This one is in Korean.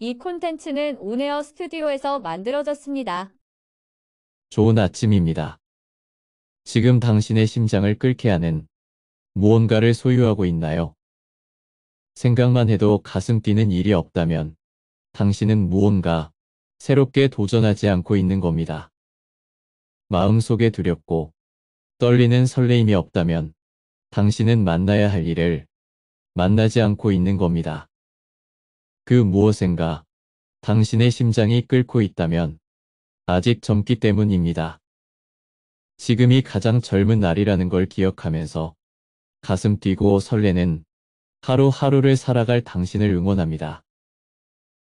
이 콘텐츠는 온에어 스튜디오에서 만들어졌습니다. 좋은 아침입니다. 지금 당신의 심장을 끓게 하는 무언가를 소유하고 있나요? 생각만 해도 가슴 뛰는 일이 없다면 당신은 무언가 새롭게 도전하지 않고 있는 겁니다. 마음속에 두렵고 떨리는 설레임이 없다면 당신은 만나야 할 일을 만나지 않고 있는 겁니다. 그 무엇인가 당신의 심장이 끓고 있다면 아직 젊기 때문입니다. 지금이 가장 젊은 날이라는 걸 기억하면서 가슴 뛰고 설레는 하루하루를 살아갈 당신을 응원합니다.